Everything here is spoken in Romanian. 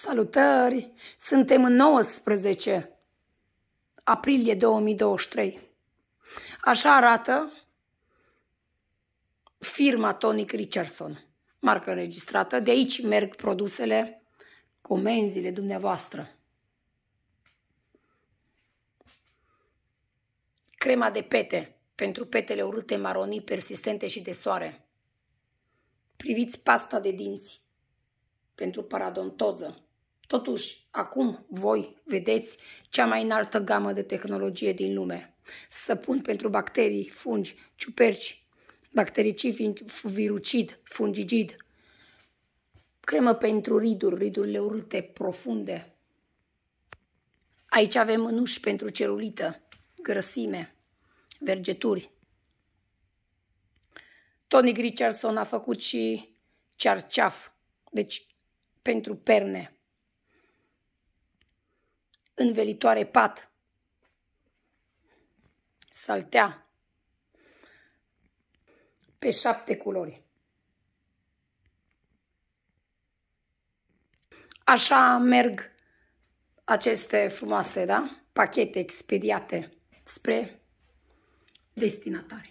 Salutări! Suntem în 19 aprilie 2023. Așa arată firma Tonic Richardson, marca înregistrată. De aici merg produsele, comenzile dumneavoastră. Crema de pete pentru petele urâte maronii persistente și de soare. Priviți pasta de dinți pentru paradontoză. Totuși, acum voi vedeți cea mai înaltă gamă de tehnologie din lume. Săpun pentru bacterii, fungi, ciuperci, bactericid, virucid, fungicid, cremă pentru riduri, ridurile urâte, profunde. Aici avem mânuși pentru celulită, grăsime, vergeturi. Tony Richardson a făcut și cearceaf, deci pentru perne învelitoare pat, saltea pe șapte culori. Așa merg aceste frumoase, da? Pachete expediate spre destinatare.